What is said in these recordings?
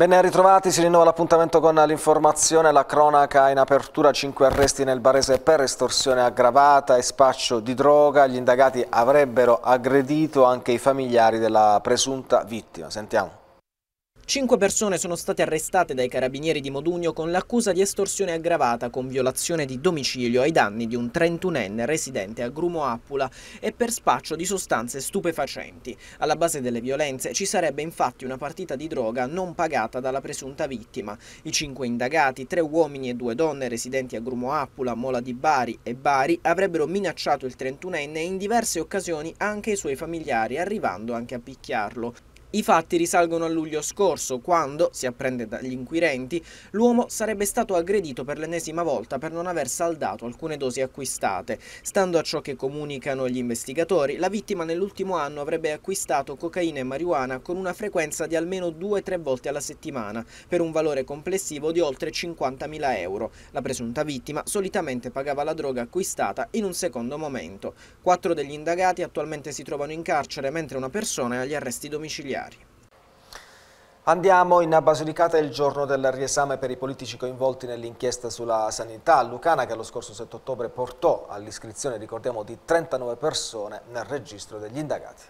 Ben ritrovati, si rinnova l'appuntamento con l'informazione, la cronaca in apertura, 5 arresti nel Barese per estorsione aggravata e spaccio di droga, gli indagati avrebbero aggredito anche i familiari della presunta vittima. Sentiamo. Cinque persone sono state arrestate dai carabinieri di Modugno con l'accusa di estorsione aggravata con violazione di domicilio ai danni di un 31enne residente a Grumo Appula e per spaccio di sostanze stupefacenti. Alla base delle violenze ci sarebbe infatti una partita di droga non pagata dalla presunta vittima. I cinque indagati, tre uomini e due donne residenti a Grumo Appula, Mola di Bari e Bari, avrebbero minacciato il 31enne e in diverse occasioni anche i suoi familiari, arrivando anche a picchiarlo. I fatti risalgono a luglio scorso, quando, si apprende dagli inquirenti, l'uomo sarebbe stato aggredito per l'ennesima volta per non aver saldato alcune dosi acquistate. Stando a ciò che comunicano gli investigatori, la vittima nell'ultimo anno avrebbe acquistato cocaina e marijuana con una frequenza di almeno 2-3 volte alla settimana, per un valore complessivo di oltre 50.000 euro. La presunta vittima solitamente pagava la droga acquistata in un secondo momento. Quattro degli indagati attualmente si trovano in carcere, mentre una persona è agli arresti domiciliari giudiziari. Andiamo in Basilicata il giorno del riesame per i politici coinvolti nell'inchiesta sulla sanità a Lucana che lo scorso 7 ottobre portò all'iscrizione, ricordiamo, di 39 persone nel registro degli indagati.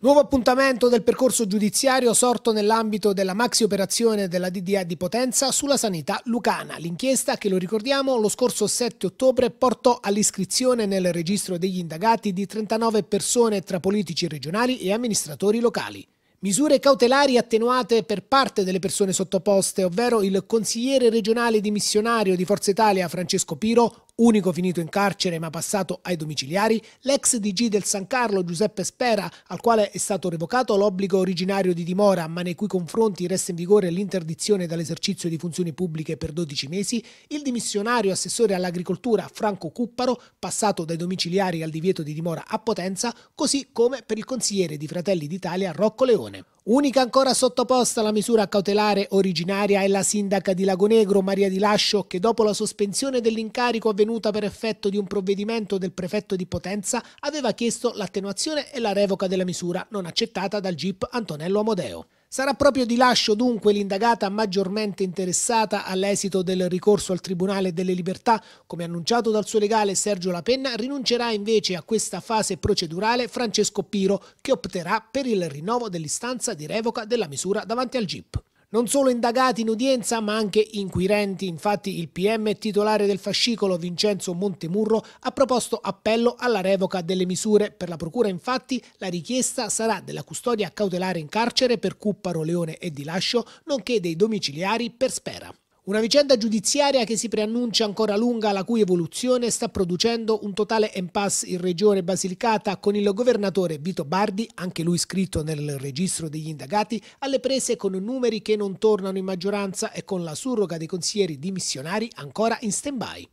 Nuovo appuntamento del percorso giudiziario sorto nell'ambito della maxi operazione della DDA di Potenza sulla sanità lucana. L'inchiesta che, lo ricordiamo, lo scorso 7 ottobre portò all'iscrizione nel registro degli indagati di 39 persone tra politici regionali e amministratori locali. Misure cautelari attenuate per parte delle persone sottoposte, ovvero il consigliere regionale dimissionario di Forza Italia Francesco Piro, unico finito in carcere ma passato ai domiciliari, l'ex DG del San Carlo Giuseppe Spera, al quale è stato revocato l'obbligo originario di dimora ma nei cui confronti resta in vigore l'interdizione dall'esercizio di funzioni pubbliche per 12 mesi, il dimissionario assessore all'agricoltura Franco Cupparo, passato dai domiciliari al divieto di dimora a Potenza, così come per il consigliere di Fratelli d'Italia Rocco Leone. Unica ancora sottoposta alla misura cautelare originaria è la sindaca di Lagonegro, Maria Di Lascio, che dopo la sospensione dell'incarico avvenuta per effetto di un provvedimento del prefetto di Potenza aveva chiesto l'attenuazione e la revoca della misura, non accettata dal GIP Antonello Amodeo. Sarà proprio di lascio dunque l'indagata maggiormente interessata all'esito del ricorso al Tribunale delle Libertà. Come annunciato dal suo legale Sergio Lapenna, rinuncerà invece a questa fase procedurale Francesco Piro, che opterà per il rinnovo dell'istanza di revoca della misura davanti al GIP non solo indagati in udienza ma anche inquirenti. Infatti il PM titolare del fascicolo Vincenzo Montemurro ha proposto appello alla revoca delle misure. Per la Procura infatti la richiesta sarà della custodia cautelare in carcere per Cupparo, Leone e Di Lascio, nonché dei domiciliari per Spera. Una vicenda giudiziaria che si preannuncia ancora lunga, la cui evoluzione sta producendo un totale impasse in regione Basilicata con il governatore Vito Bardi, anche lui iscritto nel registro degli indagati, alle prese con numeri che non tornano in maggioranza e con la surroga dei consiglieri dimissionari ancora in stand-by.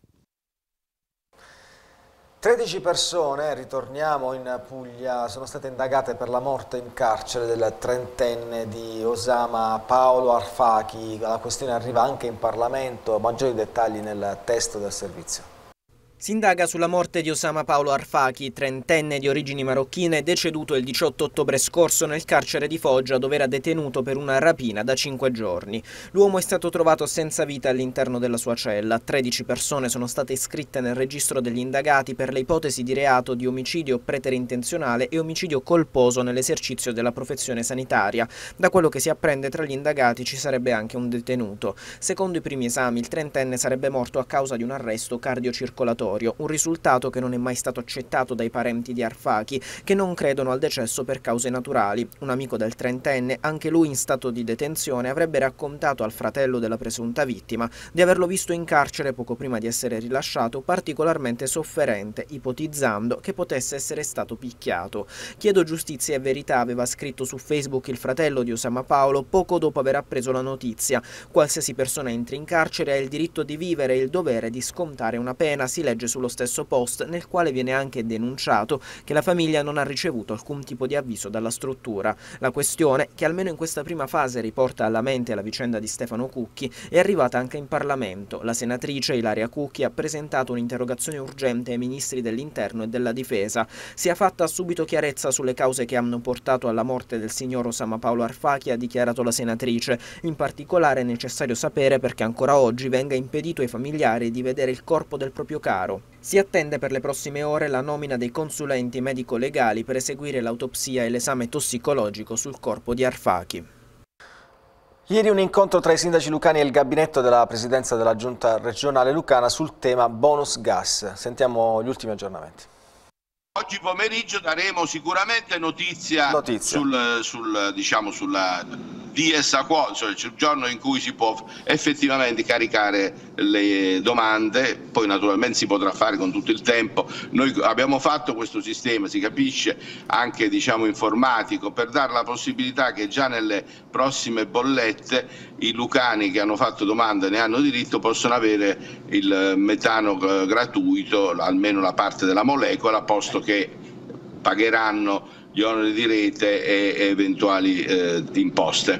13 persone, ritorniamo in Puglia, sono state indagate per la morte in carcere del trentenne di Osama Paolo Arfachi. La questione arriva anche in Parlamento, maggiori dettagli nel testo del servizio. Si indaga sulla morte di Osama Paolo Arfaki, trentenne di origini marocchine, deceduto il 18 ottobre scorso nel carcere di Foggia, dove era detenuto per una rapina da cinque giorni. L'uomo è stato trovato senza vita all'interno della sua cella. 13 persone sono state iscritte nel registro degli indagati per le ipotesi di reato di omicidio preterintenzionale e omicidio colposo nell'esercizio della professione sanitaria. Da quello che si apprende tra gli indagati ci sarebbe anche un detenuto. Secondo i primi esami, il trentenne sarebbe morto a causa di un arresto cardiocircolatorio mortorio, un risultato che non è mai stato accettato dai parenti di Arfaki, che non credono al decesso per cause naturali. Un amico del trentenne, anche lui in stato di detenzione, avrebbe raccontato al fratello della presunta vittima di averlo visto in carcere poco prima di essere rilasciato particolarmente sofferente, ipotizzando che potesse essere stato picchiato. Chiedo giustizia e verità aveva scritto su Facebook il fratello di Osama Paolo poco dopo aver appreso la notizia. Qualsiasi persona entri in carcere ha il diritto di vivere e il dovere di scontare una pena, si legge legge sullo stesso post nel quale viene anche denunciato che la famiglia non ha ricevuto alcun tipo di avviso dalla struttura. La questione, che almeno in questa prima fase riporta alla mente la vicenda di Stefano Cucchi, è arrivata anche in Parlamento. La senatrice Ilaria Cucchi ha presentato un'interrogazione urgente ai ministri dell'interno e della difesa. Si è fatta subito chiarezza sulle cause che hanno portato alla morte del signor Osama Paolo Arfachi, ha dichiarato la senatrice. In particolare è necessario sapere perché ancora oggi venga impedito ai familiari di vedere il corpo del proprio caro Pesaro. Si attende per le prossime ore la nomina dei consulenti medico-legali per eseguire l'autopsia e l'esame tossicologico sul corpo di Arfaki. Ieri un incontro tra i sindaci lucani e il gabinetto della presidenza della giunta regionale lucana sul tema bonus gas. Sentiamo gli ultimi aggiornamenti. Oggi pomeriggio daremo sicuramente notizia, notizia. Sul, sul, diciamo, sulla a SAQO, cioè il giorno in cui si può effettivamente caricare le domande, poi naturalmente si potrà fare con tutto il tempo. Noi abbiamo fatto questo sistema, si capisce, anche diciamo, informatico, per dare la possibilità che già nelle prossime bollette i lucani che hanno fatto domanda e ne hanno diritto possono avere il metano eh, gratuito, almeno la parte della molecola, posto che pagheranno gli oneri di rete e eventuali eh, imposte.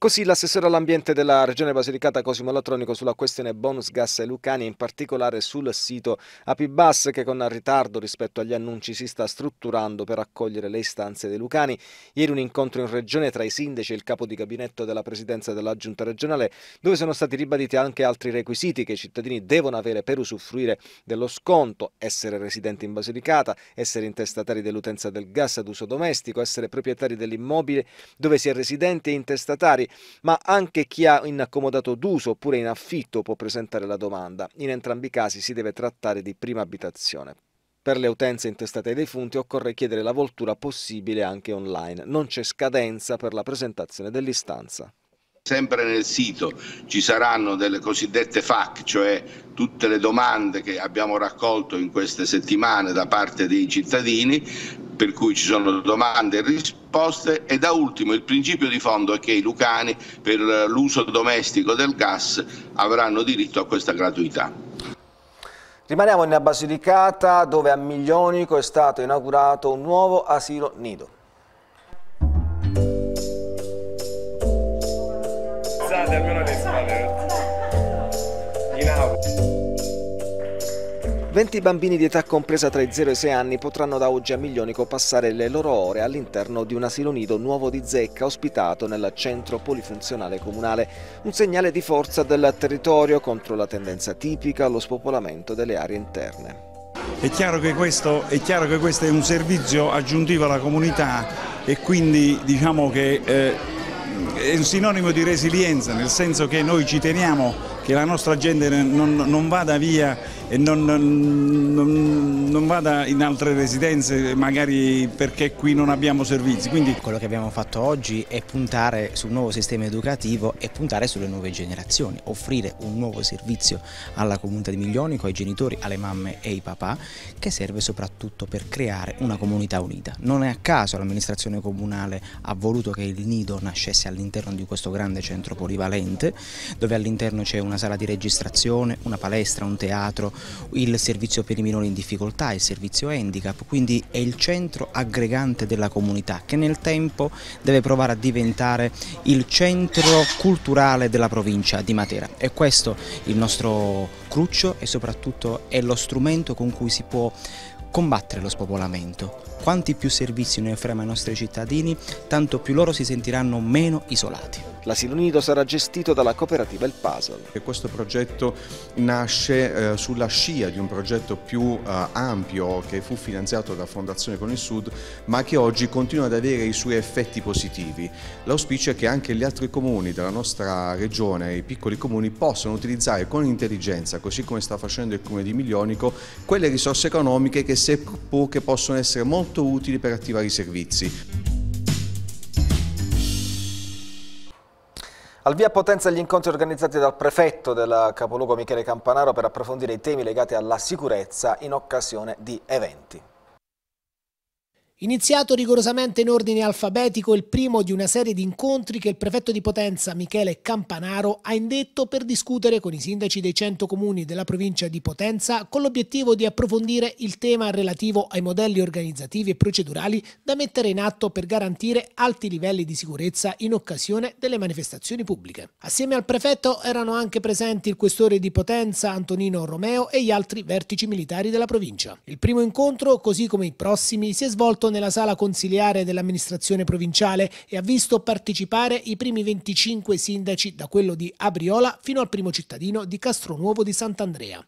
Così l'assessore all'ambiente della Regione Basilicata Cosimo Latronico sulla questione bonus gas Lucani e in particolare sul sito Apibas che con ritardo rispetto agli annunci si sta strutturando per accogliere le istanze dei Lucani. Ieri un incontro in regione tra i sindaci e il capo di gabinetto della presidenza della giunta regionale dove sono stati ribaditi anche altri requisiti che i cittadini devono avere per usufruire dello sconto, essere residenti in Basilicata, essere intestatari dell'utenza del gas ad uso domestico, essere proprietari dell'immobile dove si è residenti e intestatari ma anche chi ha in accomodato d'uso oppure in affitto può presentare la domanda. In entrambi i casi si deve trattare di prima abitazione. Per le utenze intestate ai defunti occorre chiedere la voltura possibile anche online. Non c'è scadenza per la presentazione dell'istanza. Sempre nel sito ci saranno delle cosiddette FAC, cioè tutte le domande che abbiamo raccolto in queste settimane da parte dei cittadini per cui ci sono domande e risposte e da ultimo il principio di fondo è che i lucani per l'uso domestico del gas avranno diritto a questa gratuità. Rimaniamo in Basilicata dove a Miglionico è stato inaugurato un nuovo asilo nido. 20 bambini di età compresa tra i 0 e i 6 anni potranno da oggi a Miglionico passare le loro ore all'interno di un asilo nido nuovo di zecca ospitato nel centro polifunzionale comunale. Un segnale di forza del territorio contro la tendenza tipica allo spopolamento delle aree interne. È chiaro, questo, è chiaro che questo, è un servizio aggiuntivo alla comunità e quindi diciamo che eh, è un sinonimo di resilienza, nel senso che noi ci teniamo che la nostra gente non, non vada via e non, non, non, vada in altre residenze magari perché qui non abbiamo servizi. Quindi... Quello che abbiamo fatto oggi è puntare sul nuovo sistema educativo e puntare sulle nuove generazioni, offrire un nuovo servizio alla comunità di Miglionico, ai genitori, alle mamme e ai papà che serve soprattutto per creare una comunità unita. Non è a caso l'amministrazione comunale ha voluto che il nido nascesse all'interno di questo grande centro polivalente dove all'interno c'è una sala di registrazione, una palestra, un teatro, il servizio per i minori in difficoltà, il servizio handicap, quindi è il centro aggregante della comunità che nel tempo deve provare a diventare il centro culturale della provincia di Matera. E questo il nostro cruccio e soprattutto è lo strumento con cui si può combattere lo spopolamento quanti più servizi noi offriamo ai nostri cittadini, tanto più loro si sentiranno meno isolati. L'asilo nido sarà gestito dalla cooperativa El Puzzle. questo progetto nasce eh, sulla scia di un progetto più eh, ampio che fu finanziato da Fondazione con il Sud ma che oggi continua ad avere i suoi effetti positivi. L'auspicio è che anche gli altri comuni della nostra regione, i piccoli comuni, possano utilizzare con intelligenza, così come sta facendo il comune di Milionico, quelle risorse economiche che seppur che possono essere molto molto utili per attivare i servizi. Al via Potenza gli incontri organizzati dal prefetto del capoluogo Michele Campanaro per approfondire i temi legati alla sicurezza in occasione di eventi. Iniziato rigorosamente in ordine alfabetico il primo di una serie di incontri che il prefetto di Potenza Michele Campanaro ha indetto per discutere con i sindaci dei 100 comuni della provincia di Potenza con l'obiettivo di approfondire il tema relativo ai modelli organizzativi e procedurali da mettere in atto per garantire alti livelli di sicurezza in occasione delle manifestazioni pubbliche. Assieme al prefetto erano anche presenti il questore di Potenza Antonino Romeo e gli altri vertici militari della provincia. Il primo incontro, così come i prossimi, si è svolto nella sala consiliare dell'amministrazione provinciale e ha visto partecipare i primi 25 sindaci, da quello di Abriola fino al primo cittadino di Castronuovo di Sant'Andrea.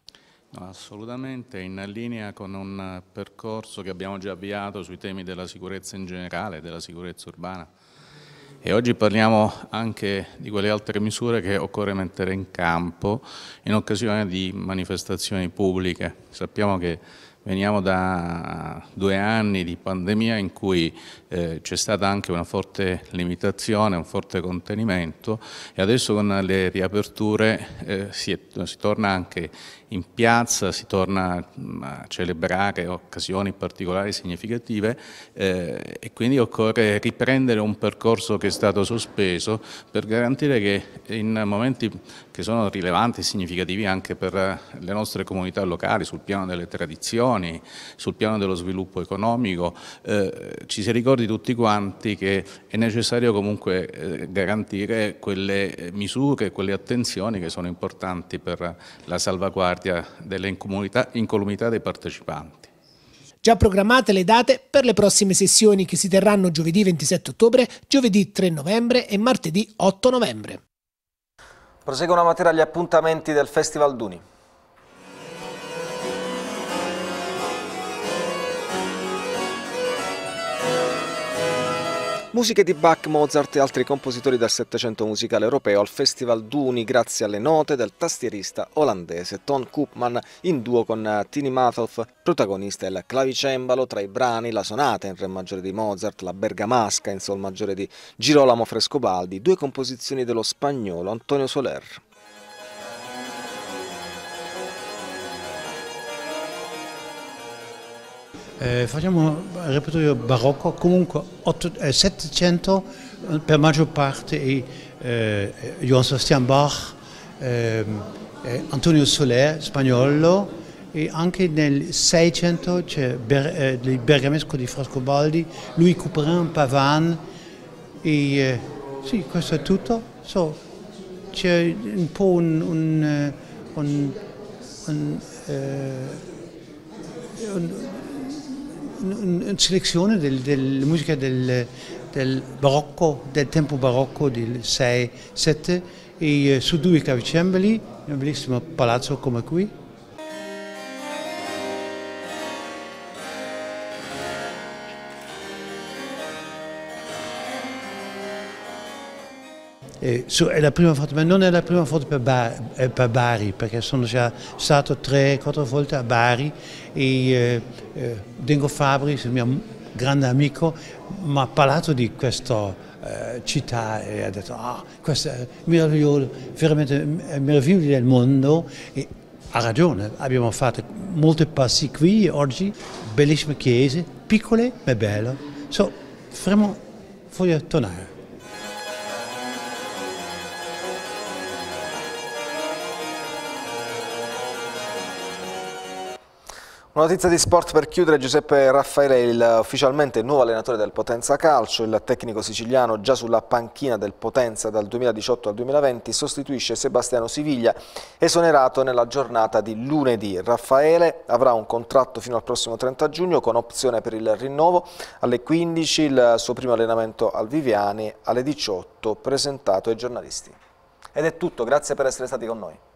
No, assolutamente, in linea con un percorso che abbiamo già avviato sui temi della sicurezza in generale, della sicurezza urbana. E oggi parliamo anche di quelle altre misure che occorre mettere in campo in occasione di manifestazioni pubbliche. Sappiamo che Veniamo da due anni di pandemia in cui eh, c'è stata anche una forte limitazione, un forte contenimento e adesso con le riaperture eh, si, è, si torna anche in piazza, si torna mm, a celebrare occasioni particolari significative eh, e quindi occorre riprendere un percorso che è stato sospeso per garantire che in momenti che sono rilevanti e significativi anche per le nostre comunità locali, sul piano delle tradizioni, sul piano dello sviluppo economico, eh, ci si ricordi tutti quanti che è necessario comunque eh, garantire quelle misure, quelle attenzioni che sono importanti per la salvaguardia salvaguardia incolumità dei partecipanti. Già programmate le date per le prossime sessioni che si terranno giovedì 27 ottobre, giovedì 3 novembre e martedì 8 novembre. Proseguono a materia gli appuntamenti del Festival Duni. Musiche di Bach, Mozart e altri compositori del Settecento musicale europeo al Festival Duni grazie alle note del tastierista olandese Ton Koopman in duo con eh, Tini Mathoff, protagonista del clavicembalo tra i brani La Sonata in Re maggiore di Mozart, La Bergamasca in Sol maggiore di Girolamo Frescobaldi, due composizioni dello spagnolo Antonio Soler. eh, facciamo un repertorio barocco, comunque 700 eh, eh, per maggior parte eh, Johann Sebastian Bach, ehm, eh, Antonio Soler, spagnolo, e anche nel 600 c'è Ber il bergamasco di Frasco Baldi, Louis Couperin, Pavan e sì, questo è tutto. So, c'è un po' un, un, un, un selezione della del musica del, del, barocco, del tempo barocco del 6-7 e eh, su due clavicembali, un bellissimo palazzo come qui. Eh, su, è la prima volta, ma non è la prima volta per, Bari, eh, per Bari perché sono già stato tre, quattro volte a Bari e eh, eh, Dingo Fabri, il mio grande amico, mi ha parlato di questa eh, città e ha detto ah, questo è meraviglioso, veramente meraviglioso del mondo e ha ragione, abbiamo fatto molti passi qui oggi, bellissime chiese, piccole ma belle, so, vraiment voglio tornare. Una notizia di sport per chiudere, Giuseppe Raffaele, il ufficialmente nuovo allenatore del Potenza Calcio, il tecnico siciliano già sulla panchina del Potenza dal 2018 al 2020, sostituisce Sebastiano Siviglia, esonerato nella giornata di lunedì. Raffaele avrà un contratto fino al prossimo 30 giugno con opzione per il rinnovo, alle 15 il suo primo allenamento al Viviani, alle 18 presentato ai giornalisti. Ed è tutto, grazie per essere stati con noi.